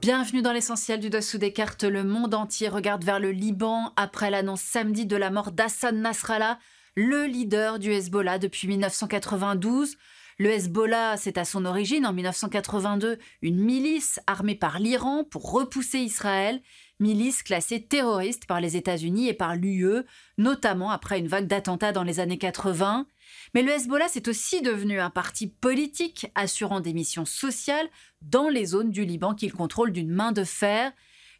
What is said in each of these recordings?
Bienvenue dans l'essentiel du dessous des cartes. Le monde entier regarde vers le Liban après l'annonce samedi de la mort d'Hassan Nasrallah, le leader du Hezbollah depuis 1992. Le Hezbollah, c'est à son origine, en 1982, une milice armée par l'Iran pour repousser Israël, milice classée terroriste par les États-Unis et par l'UE, notamment après une vague d'attentats dans les années 80. Mais le Hezbollah, c'est aussi devenu un parti politique assurant des missions sociales dans les zones du Liban qu'il contrôle d'une main de fer.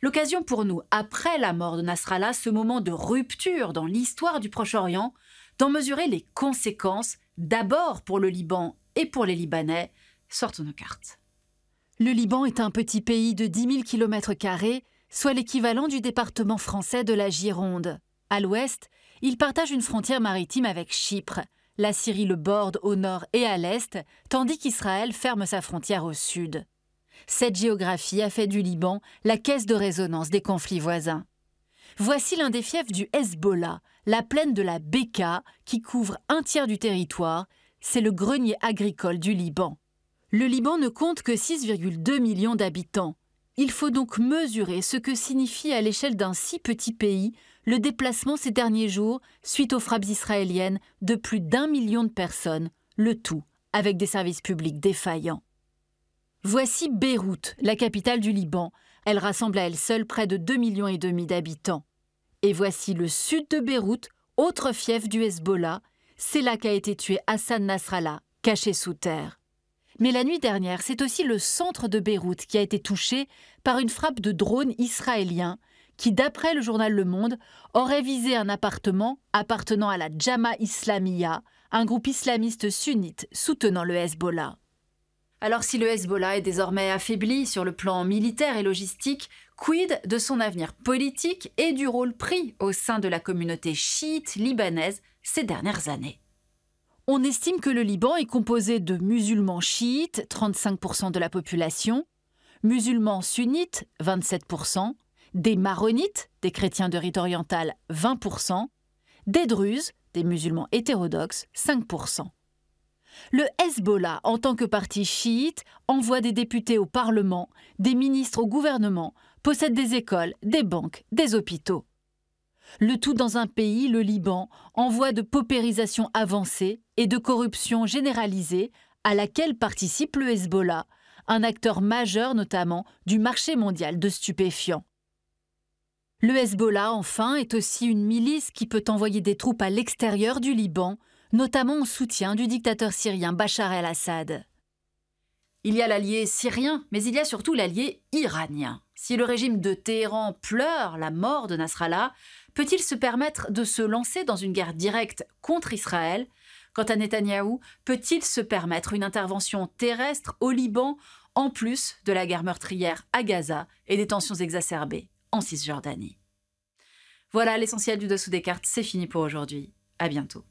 L'occasion pour nous, après la mort de Nasrallah, ce moment de rupture dans l'histoire du Proche-Orient, d'en mesurer les conséquences, d'abord pour le Liban et pour les Libanais, sortons nos cartes. Le Liban est un petit pays de 10 000 km, soit l'équivalent du département français de la Gironde. À l'ouest, il partage une frontière maritime avec Chypre. La Syrie le borde au nord et à l'est, tandis qu'Israël ferme sa frontière au sud. Cette géographie a fait du Liban la caisse de résonance des conflits voisins. Voici l'un des fiefs du Hezbollah, la plaine de la Beka, qui couvre un tiers du territoire c'est le grenier agricole du Liban. Le Liban ne compte que 6,2 millions d'habitants. Il faut donc mesurer ce que signifie à l'échelle d'un si petit pays le déplacement ces derniers jours suite aux frappes israéliennes de plus d'un million de personnes, le tout avec des services publics défaillants. Voici Beyrouth, la capitale du Liban. Elle rassemble à elle seule près de 2,5 millions et demi d'habitants. Et voici le sud de Beyrouth, autre fief du Hezbollah, c'est là qu'a été tué Hassan Nasrallah, caché sous terre. Mais la nuit dernière, c'est aussi le centre de Beyrouth qui a été touché par une frappe de drone israélien qui, d'après le journal Le Monde, aurait visé un appartement appartenant à la Jama Islamiyah, un groupe islamiste sunnite soutenant le Hezbollah. Alors si le Hezbollah est désormais affaibli sur le plan militaire et logistique, Quid de son avenir politique et du rôle pris au sein de la communauté chiite libanaise ces dernières années On estime que le Liban est composé de musulmans chiites, 35% de la population, musulmans sunnites, 27%, des maronites, des chrétiens de rite oriental, 20%, des druzes, des musulmans hétérodoxes, 5%. Le Hezbollah, en tant que parti chiite, envoie des députés au Parlement, des ministres au gouvernement, possède des écoles, des banques, des hôpitaux. Le tout dans un pays, le Liban, en voie de paupérisation avancée et de corruption généralisée à laquelle participe le Hezbollah, un acteur majeur notamment du marché mondial de stupéfiants. Le Hezbollah, enfin, est aussi une milice qui peut envoyer des troupes à l'extérieur du Liban, notamment en soutien du dictateur syrien Bachar el-Assad. Il y a l'allié syrien, mais il y a surtout l'allié iranien. Si le régime de Téhéran pleure la mort de Nasrallah, peut-il se permettre de se lancer dans une guerre directe contre Israël Quant à Netanyahou, peut-il se permettre une intervention terrestre au Liban en plus de la guerre meurtrière à Gaza et des tensions exacerbées en Cisjordanie Voilà l'essentiel du dessous des cartes, c'est fini pour aujourd'hui. À bientôt.